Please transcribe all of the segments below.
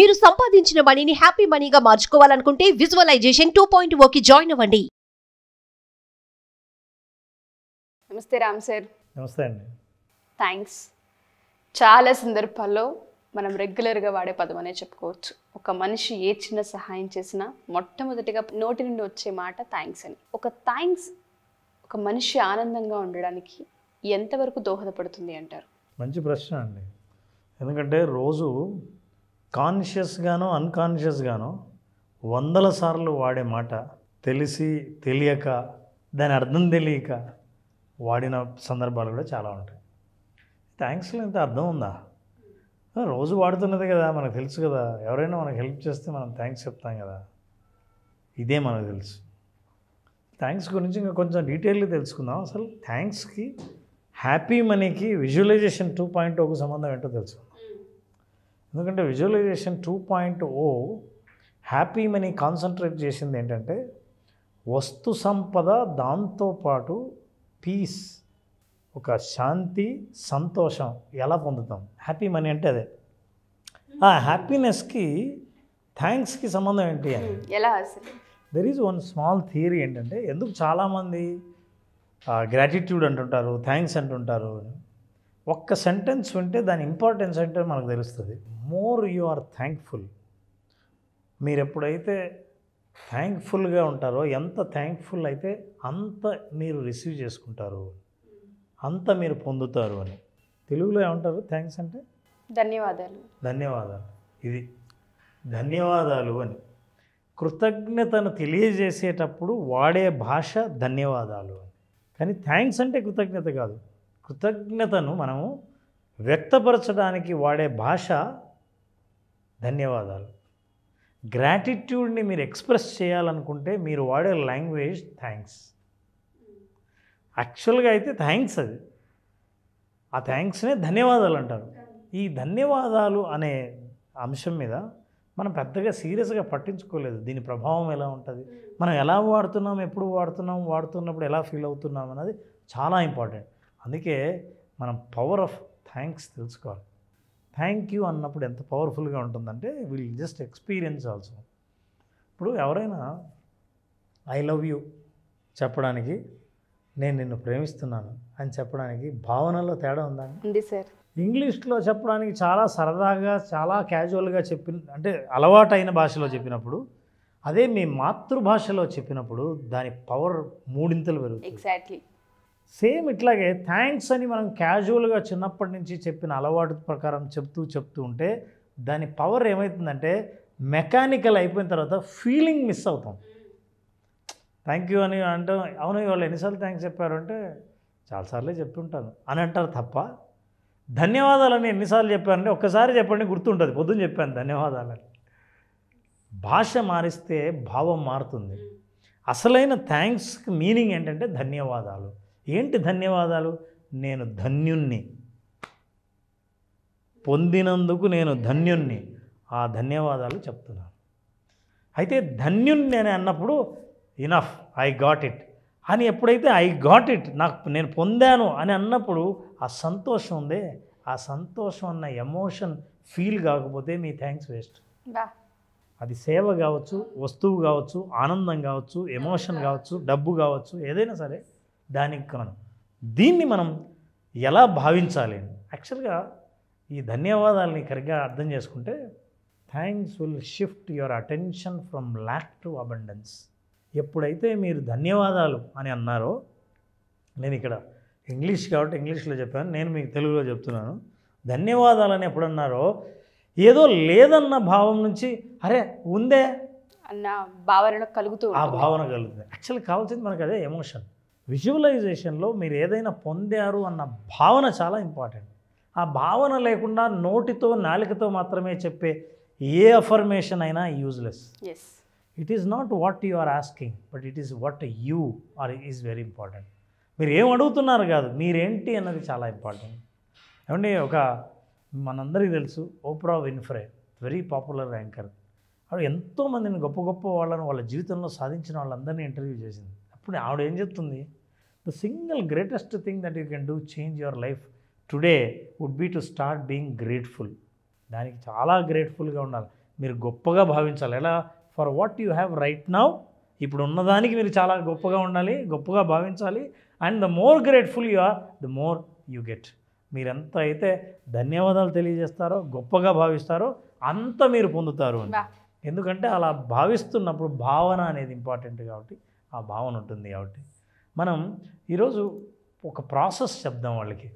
మీరు సంపాదించిన మనీని హ్యాపీ మనీగా మార్చుకోవాలనుకుంటే విజువలైజేషన్ టూ పాయింట్ ఓకి జాయిన్ అవ్వండి నమస్తే రామ్ సార్ నమస్తే అండి థ్యాంక్స్ చాలా సందర్భాల్లో మనం రెగ్యులర్గా వాడే పదం అనే చెప్పుకోవచ్చు ఒక మనిషి ఏ చిన్న సహాయం చేసినా మొట్టమొదటిగా నోటి నుండి వచ్చే మాట థ్యాంక్స్ అని ఒక థ్యాంక్స్ ఒక మనిషి ఆనందంగా ఉండడానికి ఎంతవరకు దోహదపడుతుంది అంటారు మంచి ప్రశ్న అండి ఎందుకంటే రోజు కాన్షియస్గానో అన్కాన్షియస్గానో వందల సార్లు వాడే మాట తెలిసి తెలియక దాని అర్థం తెలియక వాడిన సందర్భాలు కూడా చాలా ఉంటాయి థ్యాంక్స్లో ఇంత అర్థం ఉందా రోజు వాడుతున్నది కదా మనకు తెలుసు కదా ఎవరైనా మనకు హెల్ప్ చేస్తే మనం థ్యాంక్స్ చెప్తాం కదా ఇదే మనకు తెలుసు థ్యాంక్స్ గురించి ఇంకా కొంచెం డీటెయిల్గా తెలుసుకుందాం అసలు థ్యాంక్స్కి హ్యాపీ మనీకి విజువలైజేషన్ టూ పాయింట్ ఒక సంబంధం ఏంటో తెలుసు ఎందుకంటే visualisation two point O happy money concentrate చేసింది ఏంటంటే వస్తు సంపద దాంతోపాటు పీస్ ఒక శాంతి సంతోషం ఎలా పొందుతాం హ్యాపీ మనీ అంటే అదే ఆ హ్యాపీనెస్కి థ్యాంక్స్కి సంబంధం ఏంటి అని ఎలా there is one small theory ఏంటంటే ఎందుకు చాలామంది గ్రాటిట్యూడ్ అంటుంటారు థ్యాంక్స్ అంటుంటారు ఒక్క సెంటెన్స్ వింటే దాని ఇంపార్టెన్స్ అంటే మనకు తెలుస్తుంది మోర్ యు ఆర్ థ్యాంక్ఫుల్ మీరు ఎప్పుడైతే థ్యాంక్ఫుల్గా ఉంటారో ఎంత థ్యాంక్ఫుల్ అయితే అంత మీరు రిసీవ్ చేసుకుంటారు అంత మీరు పొందుతారు అని తెలుగులో ఏమంటారు థ్యాంక్స్ అంటే ధన్యవాదాలు ధన్యవాదాలు ఇది ధన్యవాదాలు అని కృతజ్ఞతను తెలియజేసేటప్పుడు వాడే భాష ధన్యవాదాలు అని కానీ థ్యాంక్స్ అంటే కృతజ్ఞత కాదు కృతజ్ఞతను మనము వ్యక్తపరచడానికి వాడే భాష ధన్యవాదాలు గ్రాటిట్యూడ్ని మీరు ఎక్స్ప్రెస్ చేయాలనుకుంటే మీరు వాడే లాంగ్వేజ్ థ్యాంక్స్ యాక్చువల్గా అయితే థ్యాంక్స్ అది ఆ థ్యాంక్స్నే ధన్యవాదాలు అంటారు ఈ ధన్యవాదాలు అనే అంశం మీద మనం పెద్దగా సీరియస్గా పట్టించుకోలేదు దీని ప్రభావం ఎలా ఉంటుంది మనం ఎలా వాడుతున్నాం ఎప్పుడు వాడుతున్నాం వాడుతున్నప్పుడు ఎలా ఫీల్ అవుతున్నాం అనేది చాలా ఇంపార్టెంట్ అందుకే మనం పవర్ ఆఫ్ థ్యాంక్స్ తెలుసుకోవాలి థ్యాంక్ యూ అన్నప్పుడు ఎంత పవర్ఫుల్గా ఉంటుందంటే విల్ జస్ట్ ఎక్స్పీరియన్స్ ఆల్సో ఇప్పుడు ఎవరైనా ఐ లవ్ యూ చెప్పడానికి నేను నిన్ను ప్రేమిస్తున్నాను అని చెప్పడానికి భావనలో తేడా ఉందా ఉంది సార్ ఇంగ్లీష్లో చెప్పడానికి చాలా సరదాగా చాలా క్యాజువల్గా చెప్పిన అంటే అలవాటైన భాషలో చెప్పినప్పుడు అదే మీ మాతృభాషలో చెప్పినప్పుడు దాని పవర్ మూడింతలు పెరుగుతుంది ఎగ్జాక్ట్లీ సేమ్ ఇట్లాగే థ్యాంక్స్ అని మనం క్యాజువల్గా చిన్నప్పటి నుంచి చెప్పిన అలవాటు ప్రకారం చెప్తూ చెప్తూ ఉంటే దాని పవర్ ఏమవుతుందంటే మెకానికల్ అయిపోయిన తర్వాత ఫీలింగ్ మిస్ అవుతాం థ్యాంక్ యూ అని అంటే అవును ఇవాళ ఎన్నిసార్లు థ్యాంక్స్ చెప్పారు అంటే చాలాసార్లే చెప్పి ఉంటాను అని అంటారు తప్ప ధన్యవాదాలని ఎన్నిసార్లు చెప్పారంటే ఒక్కసారి చెప్పండి గుర్తుంటుంది పొద్దున్న చెప్పాను ధన్యవాదాలని భాష మారిస్తే భావం మారుతుంది అసలైన థ్యాంక్స్కి మీనింగ్ ఏంటంటే ధన్యవాదాలు ఏంటి ధన్యవాదాలు నేను ధన్యుణ్ణి పొందినందుకు నేను ధన్యుణ్ణి ఆ ధన్యవాదాలు చెప్తున్నాను అయితే ధన్యుణ్ణి అని అన్నప్పుడు ఇనఫ్ ఐ గాట్ ఇట్ అని ఎప్పుడైతే ఐ గాట్ ఇట్ నాకు నేను పొందాను అని అన్నప్పుడు ఆ సంతోషం ఉందే ఆ సంతోషం అన్న ఎమోషన్ ఫీల్ కాకపోతే మీ థ్యాంక్స్ వేస్ట్ అది సేవ కావచ్చు వస్తువు కావచ్చు ఆనందం కావచ్చు ఎమోషన్ కావచ్చు డబ్బు కావచ్చు ఏదైనా సరే దానికి కాను దీన్ని మనం ఎలా భావించాలి యాక్చువల్గా ఈ ధన్యవాదాలని కరిగ్గా అర్థం చేసుకుంటే thanks will shift your attention from lack to abundance ఎప్పుడైతే మీరు ధన్యవాదాలు అని అన్నారో నేను ఇక్కడ ఇంగ్లీష్ కాబట్టి ఇంగ్లీష్లో చెప్పాను నేను మీకు తెలుగులో చెప్తున్నాను ధన్యవాదాలు అని ఎప్పుడన్నారో ఏదో లేదన్న భావం నుంచి అరే ఉందే అన్న భావన కలుగుతూ ఆ భావన కలుగుతుంది యాక్చువల్గా కావాల్సింది మనకు అదే ఎమోషన్ విజువలైజేషన్లో మీరు ఏదైనా పొందారు అన్న భావన చాలా ఇంపార్టెంట్ ఆ భావన లేకుండా నోటితో నాలికతో మాత్రమే చెప్పే ఏ అఫర్మేషన్ అయినా useless it is not what you are asking but it is what you are is very important మీరు ఏం అడుగుతున్నారు కాదు మీరేంటి అన్నది చాలా ఇంపార్టెంట్ ఏమంటే ఒక మనందరికీ తెలుసు Oprah Winfrey very popular anchor ఆవిడ ఎంతోమందిని గొప్ప గొప్ప వాళ్ళని వాళ్ళ జీవితంలో సాధించిన వాళ్ళందరినీ ఇంటర్వ్యూ చేసింది అప్పుడు ఆవిడ ఏం చెప్తుంది the single greatest thing that you can do change your life today would be to start being grateful దానికి చాలా గ్రేట్ఫుల్గా ఉండాలి మీరు గొప్పగా భావించాలి ఎలా for what you have right now ఇప్పుడు ఉన్నదానికి మీరు చాలా గొప్పగా ఉండాలి గొప్పగా భావించాలి and the more grateful you are the more you get మీరెంత అయితే ధన్యవాదాలు తెలియజేస్తారో గొప్పగా భావిస్తారో అంత మీరు పొందుతారు ఎందుకంటే అలా భావిస్తున్నప్పుడు భావన అనేది ఇంపార్టెంట్ కాబట్టి ఆ భావన ఉంటుంది కాబట్టి మనం ఈరోజు ఒక ప్రాసెస్ చెప్దాం వాళ్ళకి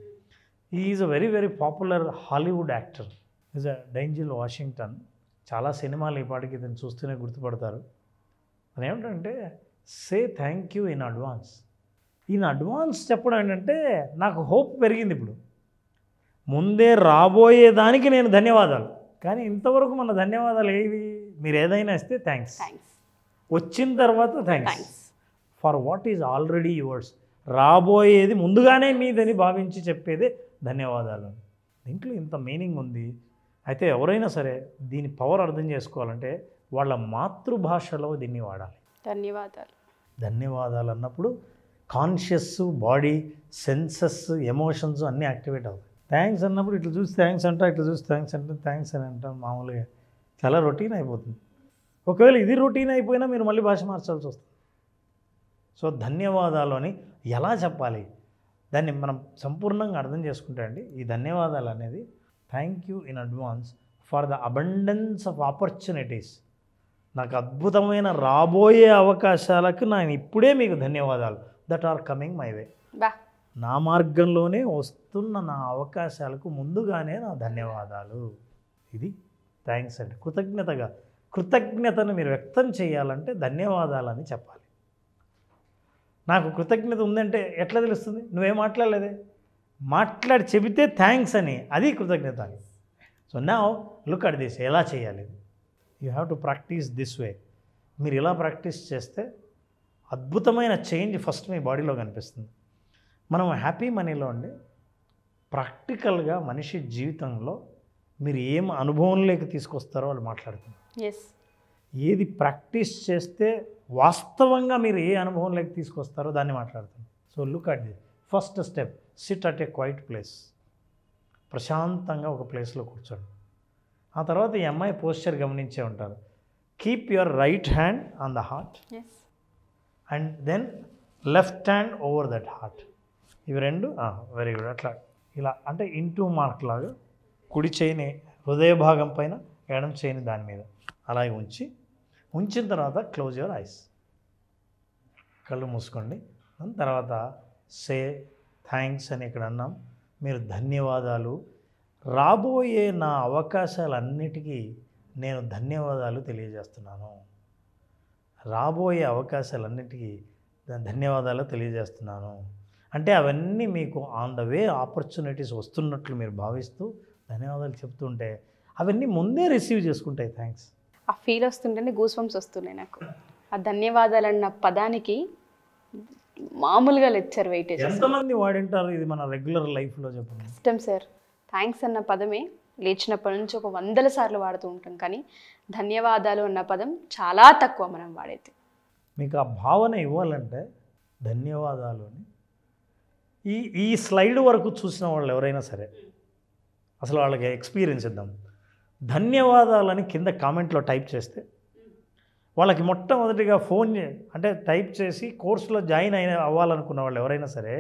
is a very very popular Hollywood actor is a Denzel Washington చాలా సినిమాలు ఈ పాటికి ఇతను చూస్తూనే గుర్తుపడతారు అది ఏమిటంటే say thank you in advance in advance చెప్పడం ఏంటంటే నాకు హోప్ పెరిగింది ఇప్పుడు ముందే రాబోయే దానికి నేను ధన్యవాదాలు కానీ ఇంతవరకు మన ధన్యవాదాలు ఏవి మీరు ఏదైనా ఇస్తే థ్యాంక్స్ వచ్చిన తర్వాత thanks for what is already yours రాబోయేది ముందుగానే మీదని భావించి చెప్పేదే ధన్యవాదాలు దీంట్లో ఇంత మీనింగ్ ఉంది అయితే ఎవరైనా సరే దీని పవర్ అర్థం చేసుకోవాలంటే వాళ్ళ మాతృభాషలో దీన్ని వాడాలి ధన్యవాదాలు ధన్యవాదాలు అన్నప్పుడు కాన్షియస్ బాడీ సెన్సెస్ ఎమోషన్స్ అన్నీ యాక్టివేట్ అవుతాయి థ్యాంక్స్ అన్నప్పుడు ఇట్లా చూసి థ్యాంక్స్ అంటా ఇట్లా చూసి థ్యాంక్స్ అంటే థ్యాంక్స్ అని అంటాం మామూలుగా చాలా రొటీన్ అయిపోతుంది ఒకవేళ ఇది రొటీన్ అయిపోయినా మీరు మళ్ళీ భాష మార్చాల్సి వస్తుంది సో ధన్యవాదాలు అని ఎలా చెప్పాలి దాన్ని మనం సంపూర్ణంగా అర్థం చేసుకుంటే అండి ఈ ధన్యవాదాలు అనేది thank you in advance for the abundance of opportunities నాకు అద్భుతమైన రాబోయే అవకాశాలకు నేను ఇప్పుడే మీకు ధన్యవాదాలు that are coming my way నా మార్గంలోనే వస్తున్న నా అవకాశాలకు ముందుగానే నా ధన్యవాదాలు ఇది థ్యాంక్స్ అండి కృతజ్ఞతగా కృతజ్ఞతను మీరు వ్యక్తం చేయాలంటే ధన్యవాదాలని చెప్పాలి నాకు కృతజ్ఞత ఉందంటే ఎట్లా తెలుస్తుంది నువ్వేం మాట్లాడలేదే మాట్లాడి చెబితే థ్యాంక్స్ అని అది కృతజ్ఞత అని సో నా లుక్ అట్ దిస్ ఎలా చేయాలి you have to practise this way మీరు ఇలా ప్రాక్టీస్ చేస్తే అద్భుతమైన చేంజ్ ఫస్ట్ మీ బాడీలో కనిపిస్తుంది మనం హ్యాపీ మనీలో ఉండి ప్రాక్టికల్గా మనిషి జీవితంలో మీరు ఏం అనుభవంలోకి తీసుకొస్తారో వాళ్ళు మాట్లాడుతున్నారు ఎస్ ఏది ప్రాక్టీస్ చేస్తే వాస్తవంగా మీరు ఏ అనుభవంలోకి తీసుకొస్తారో దాన్ని మాట్లాడుతాను so look at this first step sit at a quiet place ప్రశాంతంగా ఒక ప్లేస్లో కూర్చోండి ఆ తర్వాత ఈ అమ్మాయి పోస్చర్ గమనించే ఉంటారు keep your right hand on the heart and then left hand over that heart ఇవి రెండు వెరీ గుడ్ అట్లా ఇలా అంటే ఇంటూ మార్క్ లాగా కుడి చేయని హృదయ భాగం పైన ఎడం చేయని దాని మీద అలాగే ఉంచి ఉంచిన తర్వాత క్లోజ్ యువర్ ఐస్ కళ్ళు మూసుకోండి తర్వాత సే థ్యాంక్స్ అని ఇక్కడ అన్నాం మీరు ధన్యవాదాలు రాబోయే నా అవకాశాలన్నిటికీ నేను ధన్యవాదాలు తెలియజేస్తున్నాను రాబోయే అవకాశాలన్నిటికీ ధన్యవాదాలు తెలియజేస్తున్నాను అంటే అవన్నీ మీకు ఆన్ ద వే ఆపర్చునిటీస్ వస్తున్నట్లు మీరు భావిస్తూ ధన్యవాదాలు చెప్తుంటే అవన్నీ ముందే రిసీవ్ చేసుకుంటాయి థ్యాంక్స్ ఆ ఫీల్ వస్తుంటేనే గూస్వంస్ వస్తున్నాయి నాకు ఆ ధన్యవాదాలు అన్న పదానికి మామూలుగా లెచ్చర్ వెయిటేజ్ ఎంతమంది వాడింటారు ఇది మన రెగ్యులర్ లైఫ్లో చెప్పండి కష్టం సార్ థ్యాంక్స్ అన్న పదమే లేచినప్పటి నుంచి ఒక వందల సార్లు వాడుతూ ఉంటాం కానీ ధన్యవాదాలు అన్న పదం చాలా తక్కువ మనం వాడేది మీకు ఆ భావన ఇవ్వాలంటే ధన్యవాదాలు అని ఈ ఈ స్లైడ్ వరకు చూసిన వాళ్ళు ఎవరైనా సరే అసలు వాళ్ళకి ఎక్స్పీరియన్స్ ఇద్దాం ధన్యవాదాలని కింద కామెంట్లో టైప్ చేస్తే వాళ్ళకి మొట్టమొదటిగా ఫోన్ అంటే టైప్ చేసి కోర్సులో జాయిన్ అయిన అవ్వాలనుకున్న వాళ్ళు ఎవరైనా సరే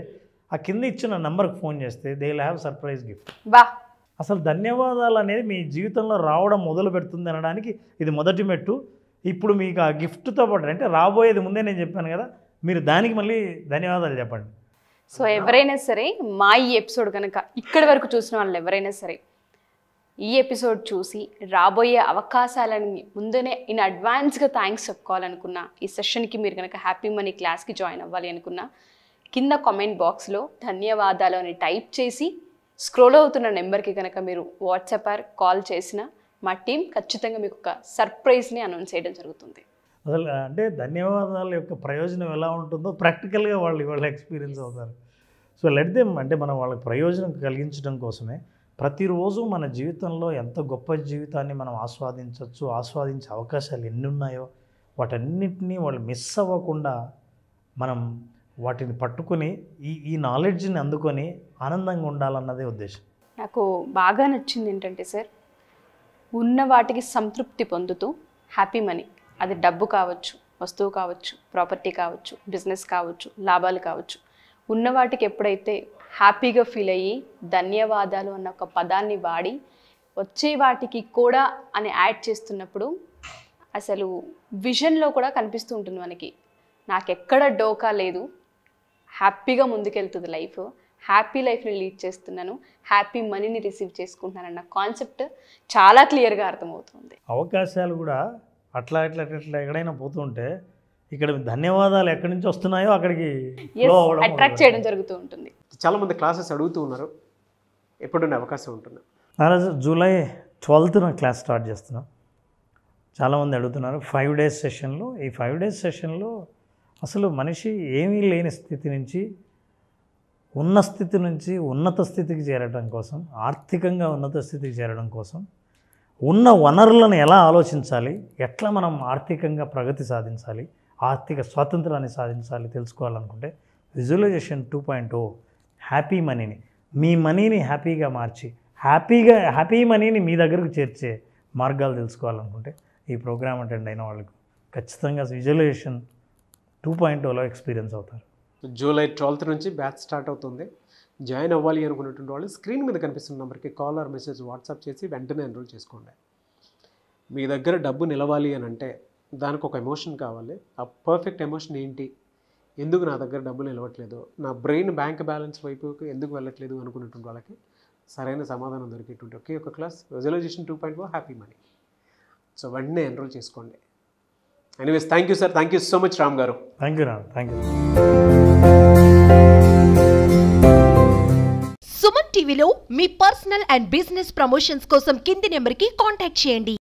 ఆ కింద ఇచ్చిన నెంబర్కి ఫోన్ చేస్తే they will have surprise gift బా అసలు ధన్యవాదాలు అనేది మీ జీవితంలో రావడం మొదలు పెడుతుంది అనడానికి ఇది మొదటి మెట్టు ఇప్పుడు మీకు ఆ గిఫ్ట్తో పాటు అంటే రాబోయేది ముందే నేను చెప్పాను కదా మీరు దానికి మళ్ళీ ధన్యవాదాలు చెప్పండి సో ఎవరైనా సరే మా ఈ ఎపిసోడ్ కనుక ఇక్కడి వరకు చూసిన వాళ్ళు ఎవరైనా సరే ఈ ఎపిసోడ్ చూసి రాబోయే అవకాశాలని ముందునే ఇన్ అడ్వాన్స్గా థ్యాంక్స్ చెప్పుకోవాలనుకున్నా ఈ సెషన్కి మీరు కనుక హ్యాపీ మనీ క్లాస్కి జాయిన్ అవ్వాలి అనుకున్నా కింద కామెంట్ బాక్స్లో ధన్యవాదాలు అని టైప్ చేసి స్క్రోల్ అవుతున్న నెంబర్కి కనుక మీరు వాట్సాప్ ఆర్ కాల్ చేసిన మా టీం ఖచ్చితంగా మీకు ఒక సర్ప్రైజ్ని అనౌన్స్ చేయడం జరుగుతుంది అసలు అంటే ధన్యవాదాల యొక్క ప్రయోజనం ఎలా ఉంటుందో ప్రాక్టికల్గా వాళ్ళు ఇవాళ ఎక్స్పీరియన్స్ అవుతారు సో లెట్ దెమ్ అంటే మనం వాళ్ళకి ప్రయోజనం కలిగించడం కోసమే ప్రతిరోజు మన జీవితంలో ఎంత గొప్ప జీవితాన్ని మనం ఆస్వాదించవచ్చు ఆస్వాదించే అవకాశాలు ఎన్ని ఉన్నాయో వాటన్నింటినీ వాళ్ళు మిస్ అవ్వకుండా మనం వాటిని పట్టుకొని ఈ ఈ నాలెడ్జ్ని అందుకొని ఆనందంగా ఉండాలన్నదే ఉద్దేశం నాకు బాగా నచ్చింది ఏంటంటే సార్ ఉన్న వాటికి సంతృప్తి పొందుతూ హ్యాపీ మనీ అది డబ్బు కావచ్చు వస్తువు కావచ్చు ప్రాపర్టీ కావచ్చు బిజినెస్ కావచ్చు లాభాలు కావచ్చు ఉన్న వాటికి ఎప్పుడైతే హ్యాపీగా ఫీల్ అయ్యి ధన్యవాదాలు అన్న ఒక పదాన్ని వాడి వచ్చే వాటికి కూడా అని యాడ్ చేస్తున్నప్పుడు అసలు విజన్లో కూడా కనిపిస్తూ ఉంటుంది మనకి నాకు ఎక్కడ డోకా లేదు హ్యాపీగా ముందుకెళ్తుంది లైఫ్ హ్యాపీ లైఫ్ని లీడ్ చేస్తున్నాను హ్యాపీ మనీని రిసీవ్ చేసుకుంటున్నాను అన్న కాన్సెప్ట్ చాలా క్లియర్గా అర్థమవుతుంది అవకాశాలు కూడా అట్లా అట్లా ఎక్కడైనా పోతుంటే ఇక్కడ ధన్యవాదాలు ఎక్కడి నుంచి వస్తున్నాయో అక్కడికి అట్రాక్ట్ చేయడం జరుగుతూ ఉంటుంది చాలామంది క్లాసెస్ అడుగుతూ ఉన్నారు ఎప్పుడు అవకాశం ఉంటుంది నారాజు జూలై ట్వెల్త్ నా క్లాస్ స్టార్ట్ చేస్తున్నాం చాలామంది అడుగుతున్నారు ఫైవ్ డేస్ సెషన్లో ఈ ఫైవ్ డేస్ సెషన్లో అసలు మనిషి ఏమీ లేని స్థితి నుంచి ఉన్న స్థితి నుంచి ఉన్నత స్థితికి చేరడం కోసం ఆర్థికంగా ఉన్నత స్థితికి చేరడం కోసం ఉన్న వనరులను ఎలా ఆలోచించాలి ఎట్లా మనం ఆర్థికంగా ప్రగతి సాధించాలి ఆర్థిక స్వాతంత్రాన్ని సాధించాలి తెలుసుకోవాలనుకుంటే visualisation two point O happy మనీని మీ మనీని హ్యాపీగా మార్చి హ్యాపీగా హ్యాపీ మనీని మీ దగ్గరకు చేర్చే మార్గాలు తెలుసుకోవాలనుకుంటే ఈ ప్రోగ్రామ్ అటెండ్ అయిన వాళ్ళకు ఖచ్చితంగా విజువలైజేషన్ టూ పాయింట్ ఓలో ఎక్స్పీరియన్స్ అవుతారు జూలై ట్వెల్త్ నుంచి బ్యాచ్ స్టార్ట్ అవుతుంది జాయిన్ అవ్వాలి అనుకున్నటువంటి వాళ్ళు స్క్రీన్ మీద కనిపిస్తున్న నెంబర్కి కాల్ ఆర్ మెసేజ్ వాట్సాప్ చేసి వెంటనే ఎన్రోల్ చేసుకోండి మీ దగ్గర డబ్బు నిలవాలి అని అంటే దానికి ఒక ఎమోషన్ కావాలి ఆ పర్ఫెక్ట్ ఎమోషన్ ఏంటి ఎందుకు నా దగ్గర డబ్బులు నిలవట్లేదు నా బ్రెయిన్ బ్యాంక్ బ్యాలెన్స్ వైపుకి ఎందుకు వెళ్ళట్లేదు అనుకున్నటువంటి వాళ్ళకి సరైన సమాధానం దొరికేటువంటి ఒకే ఒక class visualisation two point happy money so వెంటనే ఎన్రోల్ చేసుకోండి anyways thank you sir thank you so much Ram గారు thank you Ram thank you Suman టీవీలో మీ పర్సనల్ అండ్ బిజినెస్ ప్రమోషన్స్ కోసం కింది నెంబర్కి కాంటాక్ట్ చేయండి